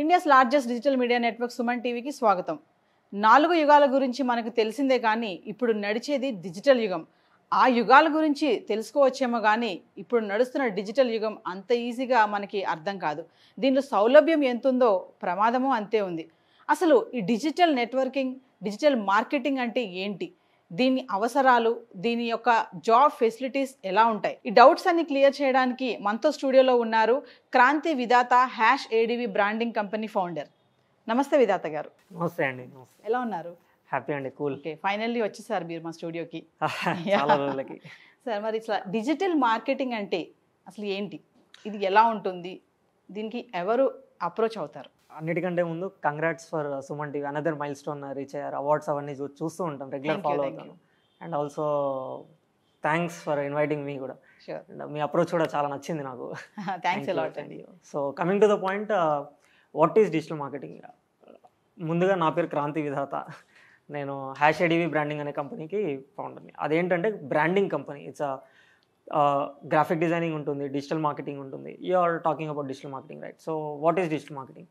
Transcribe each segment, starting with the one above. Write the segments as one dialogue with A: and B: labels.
A: India's largest digital media network Suman టీవీకి స్వాగతం నాలుగు యుగాల గురించి మనకు తెలిసిందే కానీ ఇప్పుడు నడిచేది డిజిటల్ యుగం ఆ యుగాల గురించి తెలుసుకోవచ్చేమో కానీ ఇప్పుడు నడుస్తున్న డిజిటల్ యుగం అంత ఈజీగా మనకి అర్థం కాదు దీనిలో సౌలభ్యం ఎంతుందో ప్రమాదము అంతే ఉంది అసలు ఈ డిజిటల్ నెట్వర్కింగ్ డిజిటల్ మార్కెటింగ్ అంటే ఏంటి దీని అవసరాలు దీని యొక్క జాబ్ ఫెసిలిటీస్ ఎలా ఉంటాయి ఈ డౌట్స్ అన్ని క్లియర్ చేయడానికి మనతో స్టూడియోలో ఉన్నారు Kranti Vidhata hash ADV branding company founder నమస్తే విధాత గారు నమస్తే అండి ఎలా ఉన్నారు హ్యాపీ అండి కూల్ ఓకే ఫైనల్లీ వచ్చేసారు మీరు మా స్టూడియోకి సార్ మరి ఇట్లా డిజిటల్ మార్కెటింగ్ అంటే అసలు ఏంటి ఇది ఎలా ఉంటుంది దీనికి ఎవరు అప్రోచ్ అవుతారు
B: అన్నిటికంటే ముందు congrats for Suman TV another milestone reach అయ్యారు అవార్డ్స్ అవన్నీ చూస్తూ ఉంటాం రెగ్యులర్ ఫాలో అవుతాను and also thanks for inviting మీ కూడా మీ అప్రోచ్ కూడా చాలా నచ్చింది నాకు thanks so coming to the point what is digital marketing ముందుగా నా పేరు క్రాంతి విధాత నేను హ్యాష్ ఐడివి బ్రాండింగ్ అనే కంపెనీకి ఫౌండర్ని అదేంటంటే branding company it's graphic designing ఉంటుంది డిజిటల్ మార్కెటింగ్ ఉంటుంది you are talking about digital marketing right so what is digital marketing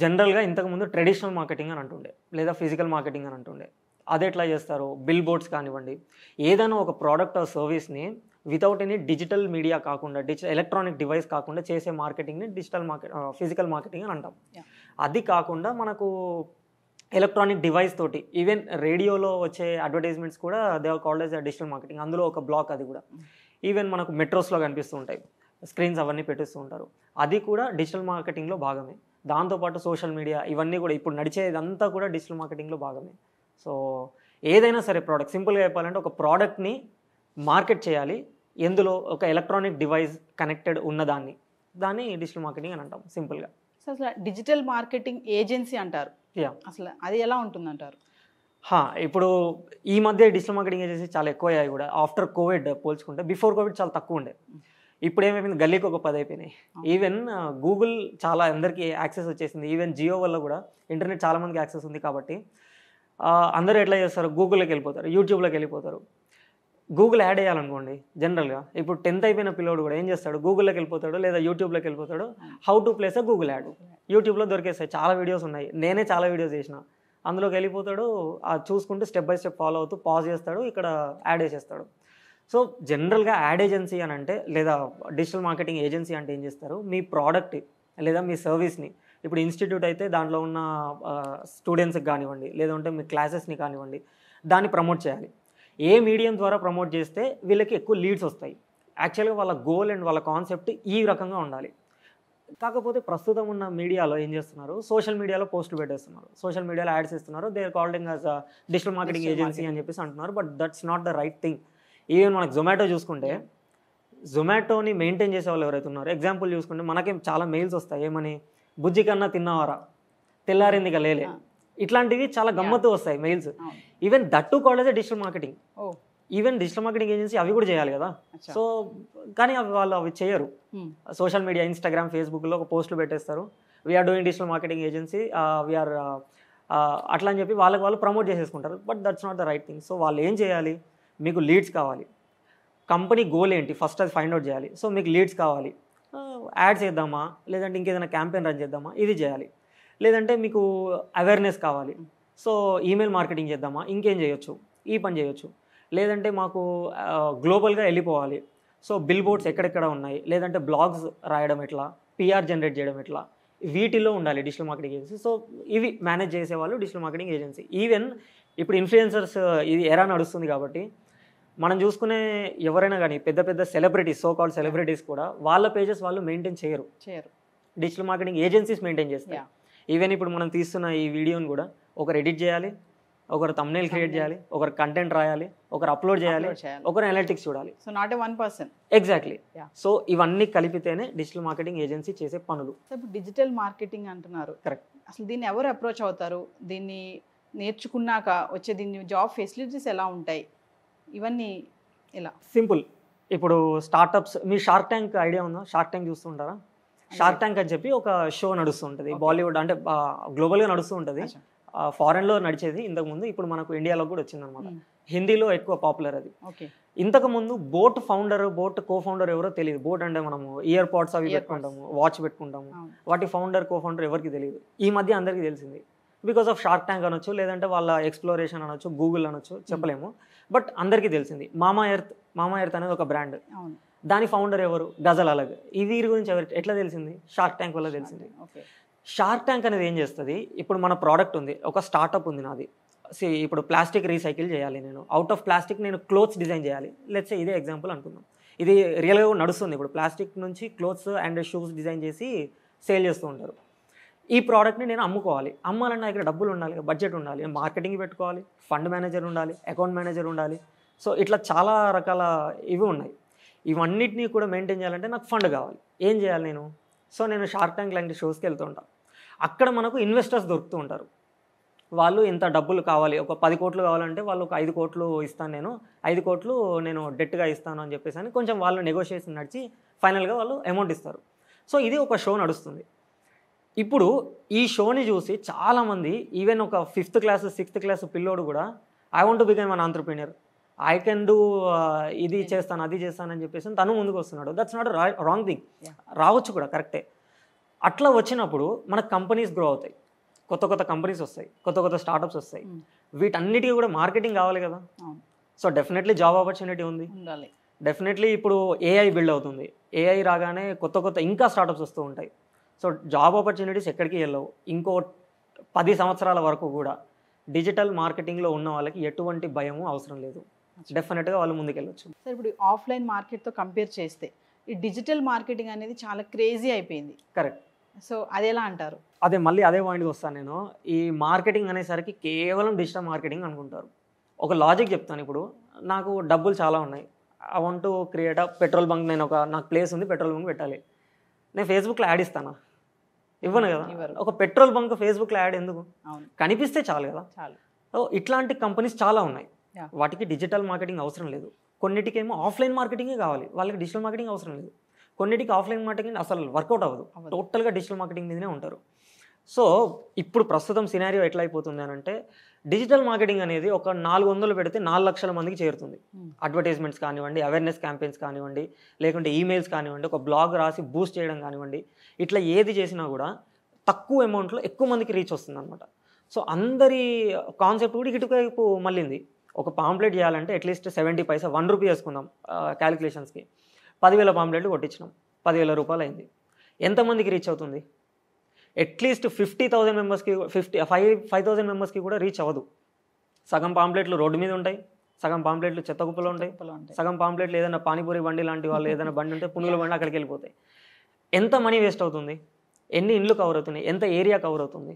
B: జనరల్గా ఇంతకుముందు ట్రెడిషనల్ మార్కెటింగ్ అని అంటుండే లేదా ఫిజికల్ మార్కెటింగ్ అని అంటుండే అది ఎట్లా చేస్తారు బిల్ బోర్డ్స్ కానివ్వండి ఏదైనా ఒక ప్రోడక్ట్ ఆ సర్వీస్ని వితౌట్ ఎనీ డిజిటల్ మీడియా కాకుండా డిజి ఎలక్ట్రానిక్ డివైస్ కాకుండా చేసే మార్కెటింగ్ని డిజిటల్ మార్కెట్ ఫిజికల్ మార్కెటింగ్ అని అంటాం అది కాకుండా మనకు ఎలక్ట్రానిక్ డివైస్ తోటి ఈవెన్ రేడియోలో వచ్చే అడ్వర్టైజ్మెంట్స్ కూడా they are called as digital marketing అందులో ఒక బ్లాక్ అది కూడా ఈవెన్ మనకు మెట్రోస్లో కనిపిస్తూ ఉంటాయి స్క్రీన్స్ అవన్నీ పెట్టిస్తూ ఉంటారు అది కూడా డిజిటల్ మార్కెటింగ్లో భాగమే దాంతోపాటు సోషల్ మీడియా ఇవన్నీ కూడా ఇప్పుడు నడిచేదంతా కూడా డిజిటల్ మార్కెటింగ్లో భాగమే సో ఏదైనా సరే ప్రోడక్ట్ సింపుల్గా చెప్పాలంటే ఒక ప్రోడక్ట్ని మార్కెట్ చేయాలి ఎందులో ఒక ఎలక్ట్రానిక్ డివైస్ కనెక్టెడ్ ఉన్నదాన్ని దాన్ని డిజిటల్ మార్కెటింగ్ అని అంటాం సింపుల్గా
A: సో అసలు డిజిటల్ మార్కెటింగ్ ఏజెన్సీ అంటారు అసలు అది ఎలా ఉంటుందంటారు
B: ఇప్పుడు ఈ మధ్య డిజిటల్ మార్కెటింగ్ ఏజెన్సీ చాలా ఎక్కువ అయ్యాయి కూడా ఆఫ్టర్ కోవిడ్ పోల్చుకుంటే బిఫోర్ కోవిడ్ చాలా తక్కువ ఉండే ఇప్పుడు ఏమైపోయింది గల్లీకి ఒక పది అయిపోయినాయి ఈవెన్ గూగుల్ చాలా అందరికీ యాక్సెస్ వచ్చేసింది ఈవెన్ జియో వల్ల కూడా ఇంటర్నెట్ చాలామందికి యాక్సెస్ ఉంది కాబట్టి అందరూ ఎట్లా చేస్తారు గూగుల్లోకి వెళ్ళిపోతారు యూట్యూబ్లోకి వెళ్ళిపోతారు గూగుల్ యాడ్ వేయాలనుకోండి జనరల్గా ఇప్పుడు టెన్త్ అయిపోయిన పిల్లోడు కూడా ఏం చేస్తాడు గూగుల్లోకి వెళ్ళిపోతాడు లేదా యూట్యూబ్లోకి వెళ్ళిపోతాడు how to place a Google ad యూట్యూబ్లో దొరికేస్తాయి చాలా వీడియోస్ ఉన్నాయి నేనే చాలా వీడియోస్ చేసిన అందులోకి వెళ్ళిపోతాడు చూసుకుంటూ స్టెప్ బై స్టెప్ ఫాలో అవుతూ పాజ్ చేస్తాడు ఇక్కడ యాడ్ వేసేస్తాడు సో జనరల్గా యాడ్ ఏజెన్సీ అని అంటే లేదా డిజిటల్ మార్కెటింగ్ ఏజెన్సీ అంటే ఏం చేస్తారు మీ ప్రోడక్ట్ లేదా మీ సర్వీస్ని ఇప్పుడు ఇన్స్టిట్యూట్ అయితే దాంట్లో ఉన్న స్టూడెంట్స్కి కానివ్వండి లేదంటే మీ క్లాసెస్ని కానివ్వండి దాన్ని ప్రమోట్ చేయాలి ఏ మీడియం ద్వారా ప్రమోట్ చేస్తే వీళ్ళకి ఎక్కువ లీడ్స్ వస్తాయి యాక్చువల్గా వాళ్ళ గోల్ అండ్ వాళ్ళ కాన్సెప్ట్ ఈ రకంగా ఉండాలి కాకపోతే ప్రస్తుతం ఉన్న మీడియాలో ఏం చేస్తున్నారు సోషల్ మీడియాలో పోస్టులు పెట్టేస్తున్నారు సోషల్ మీడియాలో యాడ్స్ ఇస్తున్నారు they are calling as digital marketing agency అని చెప్పేసి అంటున్నారు but that's not the right thing even మనకు జొమాటో చూసుకుంటే జొమాటోని మెయింటైన్ చేసే వాళ్ళు ఎవరైతే ఉన్నారో ఎగ్జాంపుల్ చూసుకుంటే మనకేం చాలా మెయిల్స్ వస్తాయి ఏమని బుజ్జి కన్నా తిన్నావారా తెల్లారిందిగా లేలే ఇట్లాంటివి చాలా గమ్మత్తు వస్తాయి mails even that college digital marketing even digital marketing agency అవి కూడా చేయాలి కదా సో కానీ అవి వాళ్ళు అవి చేయరు సోషల్ మీడియా ఇన్స్టాగ్రామ్ ఫేస్బుక్లో ఒక పోస్టులు పెట్టేస్తారు we are doing digital marketing agency we are అట్లా అని చెప్పి వాళ్ళకి వాళ్ళు ప్రమోట్ చేసేసుకుంటారు but that's not the right thing so వాళ్ళు ఏం చేయాలి మీకు లీడ్స్ కావాలి కంపెనీ గోల్ ఏంటి ఫస్ట్ అది ఫైండ్ అవుట్ చేయాలి సో మీకు లీడ్స్ కావాలి యాడ్స్ చేద్దామా లేదంటే ఇంకేదైనా క్యాంపెయిన్ రన్ చేద్దామా ఇది చేయాలి లేదంటే మీకు అవేర్నెస్ కావాలి సో ఈమెయిల్ మార్కెటింగ్ చేద్దామా ఇంకేం చేయొచ్చు ఈ పని చేయొచ్చు లేదంటే మాకు గ్లోబల్గా వెళ్ళిపోవాలి సో బిల్ బోర్డ్స్ ఎక్కడెక్కడ ఉన్నాయి లేదంటే బ్లాగ్స్ రాయడం ఎట్లా పిఆర్ జనరేట్ చేయడం ఎట్లా వీటిలో ఉండాలి డిజిటల్ మార్కెటింగ్ ఏజెన్సీ సో ఇవి మేనేజ్ చేసేవాళ్ళు డిజిటల్ మార్కెటింగ్ ఏజెన్సీ ఈవెన్ ఇప్పుడు ఇన్ఫ్లుయెన్సర్స్ ఇది ఎరా నడుస్తుంది కాబట్టి మనం చూసుకునే ఎవరైనా కానీ పెద్ద పెద్ద సెలబ్రిటీస్ సో కాల్డ్ సెలబ్రిటీస్ కూడా వాళ్ళ పేజెస్ వాళ్ళు మెయింటైన్ చేయరు చేయరు డిజిటల్ మార్కెటింగ్ ఏజెన్సీస్ మెయింటైన్ చేస్తాయి ఈవెన్ ఇప్పుడు మనం తీస్తున్న ఈ వీడియోని కూడా ఒకరు ఎడిట్ చేయాలి ఒకరు తమ్నేల్ క్రియేట్ చేయాలి ఒకరు కంటెంట్ రాయాలి ఒకరు అప్లోడ్ చేయాలి ఒకరు అనలిటిక్స్ చూడాలి
A: so not a one person
B: exactly so ఇవన్నీ కలిపితేనే డిజిటల్ మార్కెటింగ్ ఏజెన్సీ చేసే పనులు
A: ఇప్పుడు డిజిటల్ మార్కెటింగ్ అంటున్నారు కరెక్ట్ అసలు దీన్ని ఎవరు అప్రోచ్ అవుతారు దీన్ని నేర్చుకున్నాక వచ్చే దీన్ని జాబ్ ఫెసిలిటీస్ ఎలా ఉంటాయి ఇవన్నీ ఇలా
B: సింపుల్ ఇప్పుడు స్టార్టప్స్ మీ షార్క్ ట్యాంక్ ఐడియా ఉందా షార్క్ ట్యాంక్ చూస్తుంటారా షార్క్ ట్యాంక్ అని చెప్పి ఒక షో నడుస్తూ ఉంటుంది బాలీవుడ్ అంటే గ్లోబల్గా నడుస్తూ ఉంటుంది ఫారెన్లో నడిచేది ఇంతకుముందు ఇప్పుడు మనకు ఇండియాలో కూడా వచ్చిందనమాట హిందీలో ఎక్కువ పాపులర్ అది ఇంతకుముందు boAt founder boAt co founder ఎవరో తెలియదు బోట్ అంటే మనము ఇయర్ పాడ్స్ అవి పెట్టుకుంటాము వాచ్ పెట్టుకుంటాము వాటి ఫౌండర్ కో ఫౌండర్ ఎవరికి తెలియదు ఈ మధ్య అందరికీ తెలిసింది బికాస్ ఆఫ్ షార్క్ ట్యాంక్ అనొచ్చు లేదంటే వాళ్ళ ఎక్స్ప్లోరేషన్ అనొచ్చు గూగుల్ అనొచ్చు చెప్పలేము బట్ అందరికీ తెలిసింది మామా ఎర్త్ మామా ఎర్త్ అనేది ఒక బ్రాండ్ దాని ఫౌండర్ ఎవరు గజల్ అలగ్ ఈ వీరి గురించి ఎవరు ఎట్లా తెలిసింది షార్క్ ట్యాంక్ వల్ల తెలిసింది షార్క్ ట్యాంక్ అనేది ఏం చేస్తుంది ఇప్పుడు మన ప్రోడక్ట్ ఉంది ఒక స్టార్టప్ ఉంది నాది ఇప్పుడు ప్లాస్టిక్ రీసైకిల్ చేయాలి నేను అవుట్ ఆఫ్ ప్లాస్టిక్ నేను క్లోత్స్ డిజైన్ చేయాలి లెట్స్ ఇదే ఎగ్జాంపుల్ అనుకుందాం ఇది రియల్గా నడుస్తుంది ఇప్పుడు ప్లాస్టిక్ నుంచి క్లోత్స్ అండ్ షూస్ డిజైన్ చేసి సేల్ చేస్తూ ఉంటారు ఈ ప్రోడక్ట్ని నేను అమ్ముకోవాలి అమ్మాలన్నా ఇక్కడ డబ్బులు ఉండాలి బడ్జెట్ ఉండాలి మార్కెటింగ్ పెట్టుకోవాలి ఫండ్ మేనేజర్ ఉండాలి అకౌంట్ మేనేజర్ ఉండాలి సో ఇట్లా చాలా రకాల ఇవి ఉన్నాయి ఇవన్నిటినీ కూడా మెయింటైన్ చేయాలంటే నాకు ఫండ్ కావాలి ఏం చేయాలి నేను సో నేను షార్క్ ట్యాంక్ లాంటి షోస్కి వెళ్తూ ఉంటాను అక్కడ మనకు ఇన్వెస్టర్స్ దొరుకుతూ ఉంటారు వాళ్ళు ఇంత డబ్బులు కావాలి ఒక పది కోట్లు కావాలంటే వాళ్ళు ఒక ఐదు కోట్లు ఇస్తాను నేను ఐదు కోట్లు నేను డెట్గా ఇస్తాను అని చెప్పేసి అని కొంచెం వాళ్ళు నెగోషియేషన్ నడిచి ఫైనల్గా వాళ్ళు అమౌంట్ ఇస్తారు సో ఇది ఒక షో నడుస్తుంది ఇప్పుడు ఈ షోని చూసి చాలామంది ఈవెన్ ఒక ఫిఫ్త్ క్లాస్ సిక్స్త్ క్లాస్ పిల్లోడు కూడా I want become an entrepreneur I can do ఇది చేస్తాను అది చేస్తానని చెప్పేసి తను ముందుకు వస్తున్నాడు దట్స్ నాట్ రాంగ్ థింగ్ రావచ్చు కూడా కరెక్టే అట్లా వచ్చినప్పుడు మన కంపెనీస్ గ్రో అవుతాయి కొత్త కొత్త కంపెనీస్ వస్తాయి కొత్త కొత్త స్టార్టప్స్ వస్తాయి hmm. వీటన్నిటికీ కూడా మార్కెటింగ్ కావాలి కదా సో డెఫినెట్లీ జాబ్ ఆపర్చునిటీ ఉంది డెఫినెట్లీ ఇప్పుడు ఏఐ బిల్డ్ అవుతుంది ఏఐ రాగానే కొత్త కొత్త ఇంకా స్టార్టప్స్ వస్తూ ఉంటాయి సో జాబ్ ఆపర్చునిటీస్ ఎక్కడికి వెళ్ళవు ఇంకో పది సంవత్సరాల వరకు కూడా డిజిటల్ మార్కెటింగ్లో ఉన్న వాళ్ళకి ఎటువంటి భయము అవసరం లేదు డెఫినెట్గా వాళ్ళు ముందుకెళ్ళొచ్చు
A: సార్ ఇప్పుడు ఆఫ్లైన్ మార్కెట్తో కంపేర్ చేస్తే ఈ డిజిటల్ మార్కెటింగ్ అనేది చాలా క్రేజీ అయిపోయింది కరెక్ట్ సో అది ఎలా అంటారు
B: అదే మళ్ళీ అదే పాయింట్కి వస్తాను నేను ఈ మార్కెటింగ్ అనేసరికి కేవలం డిజిటల్ మార్కెటింగ్ అనుకుంటారు ఒక లాజిక్ చెప్తాను ఇప్పుడు నాకు డబ్బులు చాలా ఉన్నాయి I want to create a petrol bunk నేను ఒక నాకు ప్లేస్ ఉంది పెట్రోల్ బంక్ పెట్టాలి నేను ఫేస్బుక్లో యాడ్ ఇస్తాను ఇవ్వను కదా ఒక పెట్రోల్ బంక్ ఫేస్బుక్లో యాడ్ ఎందుకు కనిపిస్తే చాలు కదా ఇట్లాంటి కంపెనీస్ చాలా ఉన్నాయి వాటికి డిజిటల్ మార్కెటింగ్ అవసరం లేదు కొన్నిటికి ఏమో ఆఫ్లైన్ మార్కెటింగే కావాలి వాళ్ళకి డిజిటల్ మార్కెటింగ్ అవసరం లేదు కొన్నిటికి ఆఫ్లైన్ మార్కెటింగ్ అసలు వర్కౌట్ అవ్వదు టోటల్గా డిజిటల్ మార్కెటింగ్ మీదనే ఉంటారు సో ఇప్పుడు ప్రస్తుతం సినారియో ఎట్లా అయిపోతుంది అని అంటే డిజిటల్ మార్కెటింగ్ అనేది ఒక నాలుగు వందలు పెడితే నాలుగు లక్షల మందికి చేరుతుంది hmm. అడ్వర్టైజ్మెంట్స్ కానివ్వండి అవేర్నెస్ క్యాంపెయిన్స్ కానివ్వండి లేకుంటే ఈమెయిల్స్ కానివ్వండి ఒక బ్లాగ్ రాసి బూస్ట్ చేయడం కానివ్వండి ఇట్లా ఏది చేసినా కూడా తక్కువ అమౌంట్లో ఎక్కువ మందికి రీచ్ వస్తుంది అనమాట సో అందరి కాన్సెప్ట్ కూడా ఇటువైపు మళ్ళీంది ఒక పాంప్లెట్ చేయాలంటే at least seventy paisa one rupee వేసుకుందాం క్యాలిక్యులేషన్స్కి పదివేల పాంప్లెట్లు కొట్టించినాం పదివేల రూపాయలు అయింది ఎంతమందికి రీచ్ అవుతుంది అట్లీస్ట్ ఫిఫ్టీ థౌసండ్ మెంబర్స్కి ఫిఫ్టీ ఫైవ్ ఫైవ్ థౌసండ్ మెంబర్స్కి కూడా రీచ్ అవ్వదు సగం పాంప్లెట్లు రోడ్డు మీద ఉంటాయి సగం పాంప్లెట్లు చెత్త కుప్పలో ఉంటాయి సగం పాంప్లెట్లు ఏదైనా పానీపూరి బండి లాంటి వాళ్ళు ఏదైనా బండి ఉంటే పునుగుల బండి అక్కడికి వెళ్ళిపోతాయి ఎంత మనీ వేస్ట్ అవుతుంది ఎన్ని ఇండ్లు కవర్ అవుతున్నాయి ఎంత ఏరియా కవర్ అవుతుంది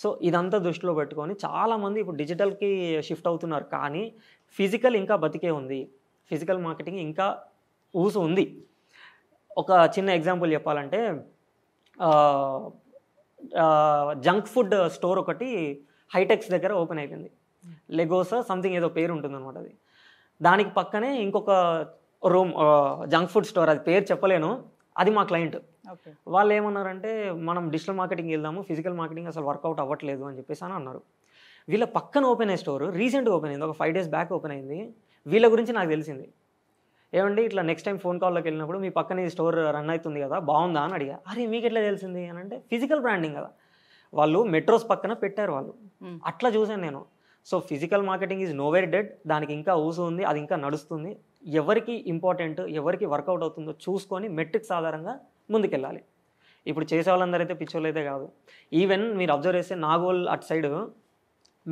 B: సో ఇదంతా దృష్టిలో పెట్టుకొని చాలామంది ఇప్పుడు డిజిటల్కి షిఫ్ట్ అవుతున్నారు కానీ ఫిజికల్ ఇంకా బతికే ఉంది ఫిజికల్ మార్కెటింగ్ ఇంకా ఊసు ఉంది ఒక చిన్న ఎగ్జాంపుల్ చెప్పాలంటే జంక్ ఫుడ్ స్టోర్ ఒకటి హైటెక్స్ దగ్గర ఓపెన్ అయిపోయింది లెగోసా సంథింగ్ ఏదో పేరు ఉంటుంది అనమాట అది దానికి పక్కనే ఇంకొక రూమ్ జంక్ ఫుడ్ స్టోర్ అది పేరు చెప్పలేను అది మా క్లయింట్ వాళ్ళు ఏమన్నారంటే మనం డిజిటల్ మార్కెటింగ్ వెళ్దాము ఫిజికల్ మార్కెటింగ్ అసలు వర్కౌట్ అవ్వట్లేదు అని చెప్పేసి అని అన్నారు వీళ్ళ పక్కన ఓపెన్ అయ్యే స్టోర్ రీసెంట్గా ఓపెన్ అయింది ఒక ఫైవ్ డేస్ బ్యాక్ ఓపెన్ అయింది వీళ్ళ గురించి నాకు తెలిసింది ఏమండి ఇట్లా నెక్స్ట్ టైం ఫోన్ కాల్లోకి వెళ్ళినప్పుడు మీ పక్కన ఈ స్టోర్ రన్ అవుతుంది కదా బాగుందా అని అడిగా అరే మీకు ఎట్లా తెలిసింది అని అంటే ఫిజికల్ బ్రాండింగ్ కదా వాళ్ళు మెట్రోస్ పక్కన పెట్టారు వాళ్ళు hmm. అట్లా చూశాను నేను so physical marketing is nowhere dead దానికి ఇంకా ఊసు ఉంది అది ఇంకా నడుస్తుంది ఎవరికి ఇంపార్టెంట్ ఎవరికి వర్కౌట్ అవుతుందో చూసుకొని మెట్రిక్స్ ఆధారంగా ముందుకెళ్ళాలి ఇప్పుడు చేసే వాళ్ళందరూ అయితే పిచ్చోళ్ళు అయితే కాదు ఈవెన్ మీరు అబ్జర్వ్ చేస్తే నాగోల్ అటు సైడ్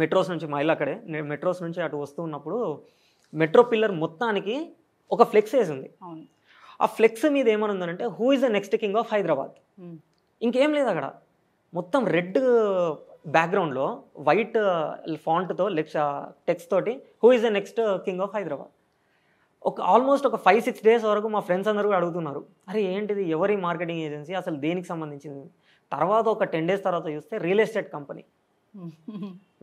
B: మెట్రోస్ నుంచి మా అక్కడే మెట్రోస్ నుంచి అటు వస్తూ ఉన్నప్పుడు మెట్రో పిల్లర్ మొత్తానికి ఒక ఫ్లెక్స్ వేసి ఉంది ఆ ఫ్లెక్స్ మీద ఏమనుందంటే who is the next king of Hyderabad ఇంకేం లేదు అక్కడ మొత్తం రెడ్ బ్యాక్గ్రౌండ్లో వైట్ ఫాంట్తో లెక్స్ టెక్స్ట్ uh, తోటి who is the next king of Hyderabad ఒక ఆల్మోస్ట్ ఒక ఫైవ్ సిక్స్ డేస్ వరకు మా ఫ్రెండ్స్ అందరూ అడుగుతున్నారు అరే ఏంటిది ఎవరి మార్కెటింగ్ ఏజెన్సీ అసలు దేనికి సంబంధించింది తర్వాత ఒక టెన్ డేస్ తర్వాత చూస్తే real estate company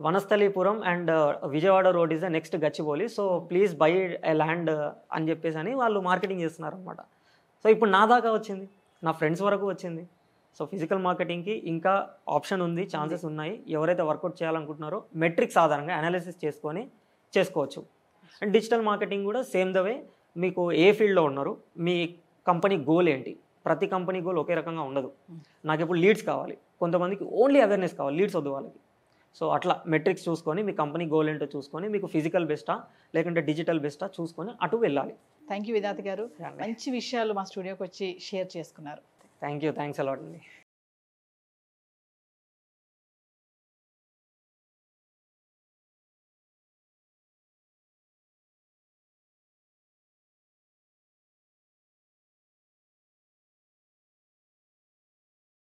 B: Vanasthalipuram and uh, Vijayawada road is the next Gachibowli so please buy a land అని చెప్పేసి అని వాళ్ళు మార్కెటింగ్ చేస్తున్నారు అనమాట సో ఇప్పుడు నా దాకా వచ్చింది నా ఫ్రెండ్స్ వరకు వచ్చింది సో ఫిజికల్ మార్కెటింగ్కి ఇంకా ఆప్షన్ ఉంది ఛాన్సెస్ ఉన్నాయి ఎవరైతే వర్కౌట్ చేయాలనుకుంటున్నారో మెట్రిక్స్ ఆధారంగా అనాలిసిస్ చేసుకొని చేసుకోవచ్చు అండ్ డిజిటల్ మార్కెటింగ్ కూడా సేమ్ ద వే మీకు ఏ ఫీల్డ్లో ఉన్నారు మీ కంపెనీ గోల్ ఏంటి ప్రతి కంపెనీ గోల్ ఒకే రకంగా ఉండదు నాకు ఇప్పుడు లీడ్స్ కావాలి కొంతమందికి ఓన్లీ అవేర్నెస్ కావాలి లీడ్స్ వద్దు వాళ్ళకి సో అట్లా మెట్రిక్స్ చూసుకొని మీ కంపెనీ గోల్ ఏంటో చూసుకొని మీకు ఫిజికల్ బెస్టా లేకుంటే డిజిటల్ బెస్టా చూసుకొని అటు వెళ్ళాలి
A: థ్యాంక్ యూ విధాతి గారు మంచి విషయాలు మా స్టూడియోకి వచ్చి షేర్ చేసుకున్నారు థ్యాంక్ యూ థ్యాంక్స్ అలాట్ అండి